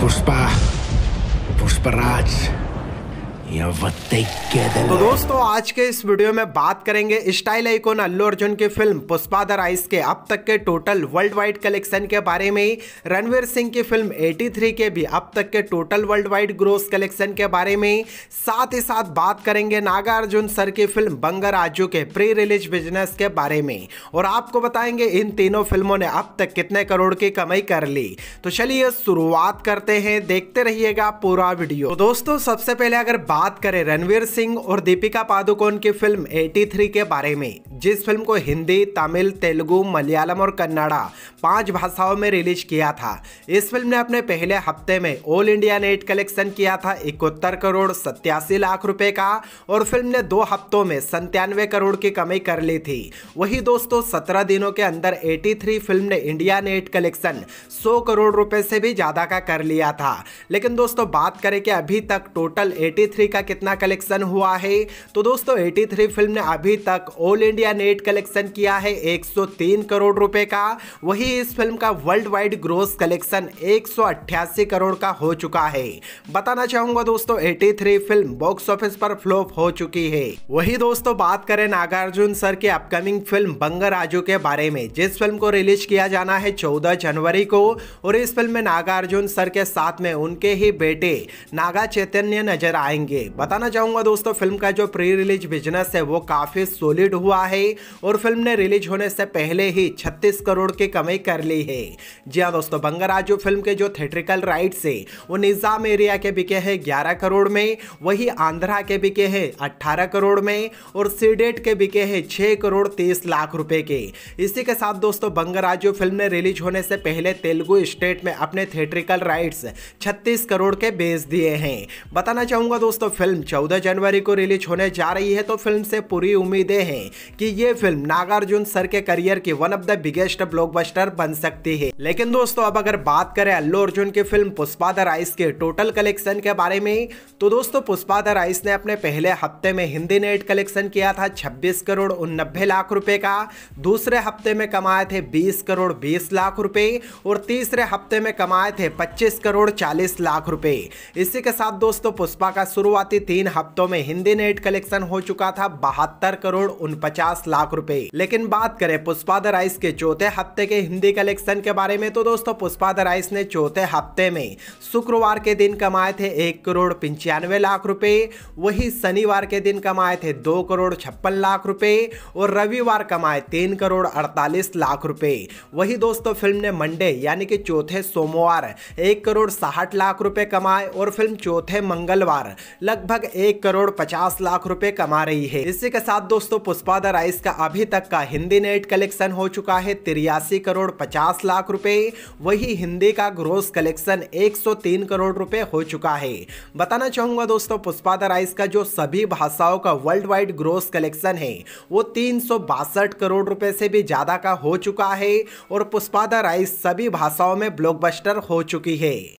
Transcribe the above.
Por spa. Por sparage. तो दोस्तों आज के इस वीडियो में बात करेंगे स्टाइल आइकोन अल्लू अर्जुन की फिल्म पुष्पा द राइस के अब तक के टोटल वर्ल्ड वाइड कलेक्शन के बारे में ही रणवीर सिंह की फिल्म 83 के भी अब तक के total world wide gross collection के बारे में ही साथ ही साथ बात करेंगे नागार्जुन सर की फिल्म बंगर आजू के प्री रिलीज बिजनेस के बारे में और आपको बताएंगे इन तीनों फिल्मों ने अब तक कितने करोड़ की कमाई कर ली तो चलिए शुरुआत करते हैं देखते रहिएगा पूरा वीडियो तो दोस्तों सबसे पहले अगर बात बात करें रणवीर सिंह और दीपिका पादुकोण की फिल्म 83 के बारे में जिस फिल्म को हिंदी तमिल तेलुगु मलयालम और कन्नाडा पांच भाषाओं में रिलीज किया था इस फिल्म ने अपने पहले हफ्ते में ऑल इंडिया नेट कलेक्शन किया था इकहत्तर करोड़ सत्यासी लाख रुपए का और फिल्म ने दो हफ्तों में संतानवे करोड़ की कमाई कर ली थी वही दोस्तों सत्रह दिनों के अंदर एटी फिल्म ने इंडिया नेट कलेक्शन सौ करोड़ रुपए से भी ज्यादा का कर लिया था लेकिन दोस्तों बात करें कि अभी तक टोटल 83 का कितना कलेक्शन हुआ है तो दोस्तों 83 फिल्म ने अभी तक ऑल इंडिया नेट कलेक्शन किया है 103 करोड़ रुपए का वही इस फिल्म का वर्ल्ड वाइड ग्रोस कलेक्शन एक करोड़ का हो चुका है बताना चाहूंगा दोस्तों एटी फिल्म बॉक्स ऑफिस पर फ्लॉप हो चुकी है वही दोस्तों बात करें नागार्जुन सर की अपकमिंग फिल्म राजू के बारे में जिस फिल्म को रिलीज किया जाना है 14 जनवरी को और इस फिल्म में नागार्जुन सर के साथ में उन उनके ही बेटे नागा चैतन्य नजर आएंगे बताना चाहूंगा दोस्तों फिल्म का जो प्री रिलीज बिजनेस है वो काफ़ी सोलिड हुआ है और फिल्म ने रिलीज होने से पहले ही 36 करोड़ की कमाई कर ली है जी हाँ दोस्तों बंगराजू फिल्म के जो थिएट्रिकल राइट है वो निज़ाम एरिया के बिके है ग्यारह करोड़ में वही आंध्रा के बिके है अट्ठारह करोड़ में और सीडेट के बिके है छह करोड़ तीस लाख रुपए के इसी के साथ दोस्तों बंगराजू फिल्म ने रिलीज होने से पहले तेलुगु स्टेट में अपने थिएट्रिकल राइट्स छत्तीस करोड़ के बेच दिए हैं बताना चाहूंगा दोस्तों फिल्म चौदह जनवरी को रिलीज होने जा रही है तो फिल्म से पूरी उम्मीदें हैं कि ये फिल्म नागार्जुन सर के करियर की one of the biggest blockbuster बन सकती है लेकिन दोस्तों अब अगर बात करें अल्लू अर्जुन की फिल्म पुष्पा द राइस के टोटल कलेक्शन के बारे में तो दोस्तों पुष्पा द राइस ने अपने पहले हफ्ते में हिंदी नेट कलेक्शन किया था छब्बीस करोड़ नब्बे लाख रुपए का दूसरे हफ्ते में कमाए थे बीस करोड़ बीस लाख रुपए और तीसरे हफ्ते में कमाए थे पच्चीस करोड़ चालीस लाख रुपए इसी के साथ दोस्तों पुष्पा का शुरुआती तीन हफ्तों में हिंदी नेट कलेक्शन हो चुका था बहत्तर करोड़ उनपचास लाख रुपए लेकिन बात करें पुष्पा द राइस के चौथे हफ्ते के हिंदी कलेक्शन के बारे में तो दोस्तों पुष्पा द राइस ने चौथे हफ्ते में शुक्रवार के दिन कमाए थे एक करोड़ पंचानवे लाख रुपए वही शनिवार के दिन कमाए थे दो करोड़ छप्पन लाख रुपए और रविवार कमाए तीन करोड़ अड़तालीस लाख रुपए वही दोस्तों फिल्म ने मंडे यानी कि चौथे सोमवार एक करोड़ साठ लाख रुपए कमाए और फिल्म चौथे मंगलवार लगभग एक करोड़ पचास लाख रुपए कमा रही है इसी के साथ दोस्तों पुष्पा द राइस का अभी तक का हिंदी नेट कलेक्शन हो चुका है तिरयासी करोड़ पचास लाख रुपए वही हिंदी का ग्रोस कलेक्शन एक करोड़ रुपए हो चुका है बताना चाहूंगा दोस्तों पुष्पा द राइस का जो सभी भाषाओं का वर्ल्ड वाइड ग्रोस कलेक्शन है वो तीन करोड़ रुपए से भी ज्यादा का हो चुका है और पुष्पा द राइस सभी भाषाओं में ब्लॉकबस्टर हो चुकी है